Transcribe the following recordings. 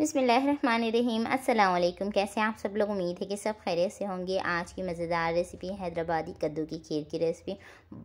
बिसमीम अल्लाम कैसे आप सब लोग उम्मीद है कि सब खैरियत से होंगे आज की मज़ेदार रेसिपी हैदराबादी कद्दू की खीर की रेसिपी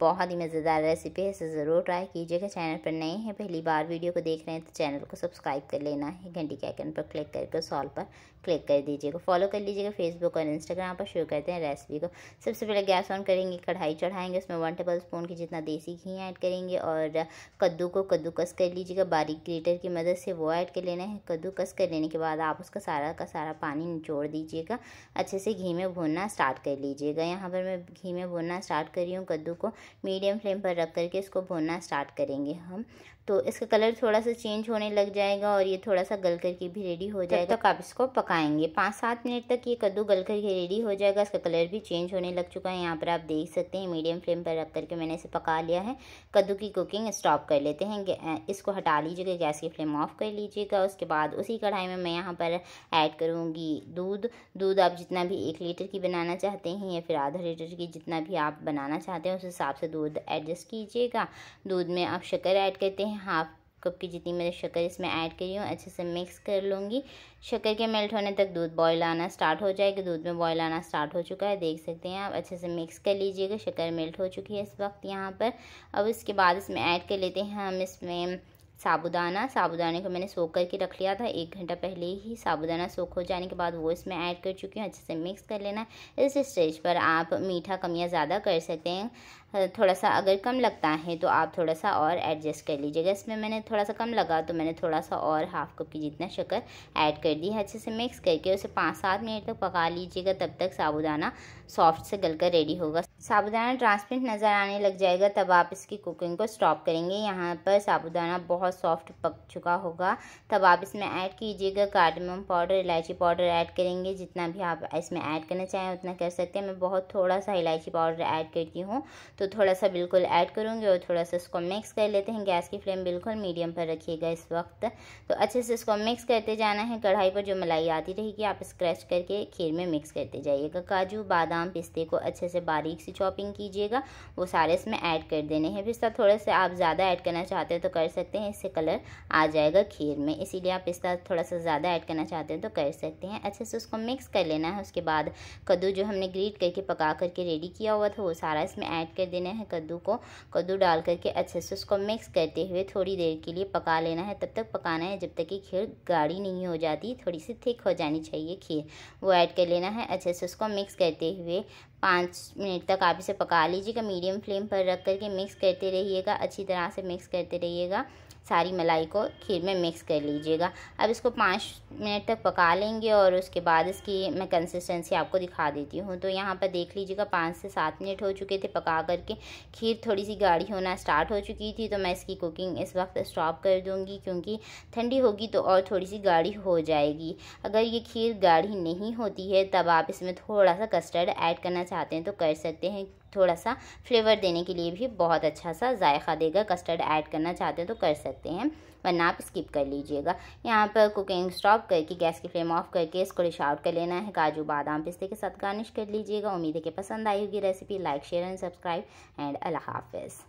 बहुत ही मज़ेदार रेसिपी है इसे ज़रूर ट्राई कीजिएगा चैनल पर नए हैं पहली बार वीडियो को देख रहे हैं तो चैनल को सब्सक्राइब कर लेना है घंटी के आइकन पर क्लिक करके सॉल पर क्लिक कर दीजिएगा फॉलो कर लीजिएगा फेसबुक और इंस्टाग्राम पर शुरू करते हैं रेसिपी को सबसे पहले गैस ऑन करेंगे कढ़ाई चढ़ाएंगे उसमें वन टेबल स्पून की जितना देसी घी ऐड करेंगे और कद्दू को कद्दूकस कर लीजिएगा बारीक ग्रेटर की मदद से वो ऐड कर लेना है कद्दूकस कर कर लेने के बाद आप उसका सारा का सारा पानी निचोड़ दीजिएगा अच्छे से घी में भूनना स्टार्ट कर लीजिएगा यहाँ पर मैं घी में भूनना स्टार्ट कर रही हूँ कद्दू को मीडियम फ्लेम पर रख करके इसको भूनना स्टार्ट करेंगे हम तो इसका कलर थोड़ा सा चेंज होने लग जाएगा और ये थोड़ा सा गल करके भी रेडी हो जाएगा तक आप इसको पकाएंगे पाँच सात मिनट तक ये कद्दू गल करके रेडी हो जाएगा इसका कलर भी चेंज होने लग चुका है यहाँ पर आप देख सकते हैं मीडियम फ्लेम पर रख करके मैंने इसे पका लिया है कद्दू की कुकिंग स्टॉप कर लेते हैं इसको हटा लीजिएगा गैस की फ्लेम ऑफ कर लीजिएगा उसके बाद उसी कढ़ाई में मैं यहाँ पर ऐड करूँगी दूध दूध आप जितना भी एक लीटर की बनाना चाहते हैं या फिर आधा लीटर की जितना भी आप बनाना चाहते हैं उस हिसाब से दूध एडजस्ट कीजिएगा दूध में आप शक्कर ऐड करते हैं हाफ कप की जितनी मैंने शक्कर इसमें ऐड करी हूँ अच्छे से मिक्स कर लूँगी शक्कर के मेल्ट होने तक दूध बॉयल आना स्टार्ट हो जाएगा दूध में बॉयल आना स्टार्ट हो चुका है देख सकते हैं आप अच्छे से मिक्स कर लीजिएगा शक्कर मेल्ट हो चुकी है इस वक्त यहाँ पर अब इसके बाद इसमें ऐड कर लेते हैं हम इसमें साबुदाना साबुदाने को मैंने सोख करके रख लिया था एक घंटा पहले ही साबुदाना सोख हो जाने के बाद वो इसमें ऐड कर चुकी हूँ अच्छे से मिक्स कर लेना इस स्टेज पर आप मीठा कम या ज़्यादा कर सकते हैं थोड़ा सा अगर कम लगता है तो आप थोड़ा सा और एडजस्ट कर लीजिएगा इसमें मैंने थोड़ा सा कम लगा तो मैंने थोड़ा सा और हाफ कप की जितना शक्कर ऐड कर दी है अच्छे से मिक्स करके उसे पाँच सात मिनट तक पका लीजिएगा तब तक साबुदाना सॉफ्ट से गलकर रेडी होगा साबुदाना ट्रांसपेरेंट नज़र आने लग जाएगा तब आप इसकी कुकिंग को स्टॉप करेंगे यहाँ पर साबुदाना बहुत बहुत सॉफ्ट पक चुका होगा तब आप इसमें ऐड कीजिएगा कार्डमम पाउडर इलायची पाउडर ऐड करेंगे जितना भी आप इसमें ऐड करना चाहें उतना कर सकते हैं मैं बहुत थोड़ा सा इलायची पाउडर ऐड करती हूँ तो थोड़ा सा बिल्कुल ऐड करूँगी और थोड़ा सा इसको मिक्स कर लेते हैं गैस की फ्लेम बिल्कुल मीडियम पर रखिएगा इस वक्त तो अच्छे से इसको मिक्स करते जाना है कढ़ाई पर जो मलाई आती रहेगी आप स्क्रैच करके खीर में मिक्स करते जाइएगा काजू बादाम पिस्ते को अच्छे से बारीक से चॉपिंग कीजिएगा वो सारे इसमें ऐड कर देने हैं पिस्ता थोड़े से आप ज़्यादा ऐड करना चाहते हैं तो कर सकते हैं इससे कलर आ जाएगा खीर में इसीलिए आप पिस्ता थोड़ा सा ज़्यादा ऐड करना चाहते हैं तो कर सकते हैं अच्छे से उसको मिक्स कर लेना है उसके बाद कद्दू जो हमने ग्रीट करके पका करके रेडी किया हुआ था वो सारा इसमें ऐड कर देना है कद्दू को कद्दू डाल करके अच्छे से उसको मिक्स करते हुए थोड़ी देर के लिए पका लेना है तब तक पकाना है जब तक कि खीर गाढ़ी नहीं हो जाती थोड़ी सी थिक हो जानी चाहिए खीर वो ऐड कर लेना है अच्छे से उसको मिक्स करते हुए पाँच मिनट तक आप इसे पका लीजिएगा मीडियम फ्लेम पर रख करके मिक्स करते रहिएगा अच्छी तरह से मिक्स करते रहिएगा सारी मलाई को खीर में मिक्स कर लीजिएगा अब इसको पाँच मिनट तक पका लेंगे और उसके बाद इसकी मैं कंसिस्टेंसी आपको दिखा देती हूँ तो यहाँ पर देख लीजिएगा पाँच से सात मिनट हो चुके थे पका करके खीर थोड़ी सी गाढ़ी होना स्टार्ट हो चुकी थी तो मैं इसकी कुकिंग इस वक्त स्टॉप कर दूँगी क्योंकि ठंडी होगी तो और थोड़ी सी गाढ़ी हो जाएगी अगर ये खीर गाढ़ी नहीं होती है तब आप इसमें थोड़ा सा कस्टर्ड ऐड करना चाहते हैं तो कर सकते हैं थोड़ा सा फ्लेवर देने के लिए भी बहुत अच्छा सा जायका देगा कस्टर्ड ऐड करना चाहते हैं तो कर सकते हैं वरना आप स्किप कर लीजिएगा यहाँ पर कुकिंग स्टॉप करके गैस की फ्लेम ऑफ करके इसको रिश आउट कर लेना है काजू बादाम पिस्ते के साथ गार्निश कर लीजिएगा उम्मीद है कि पसंद आई होगी recipe like share and subscribe and अल्लाह हाफिज़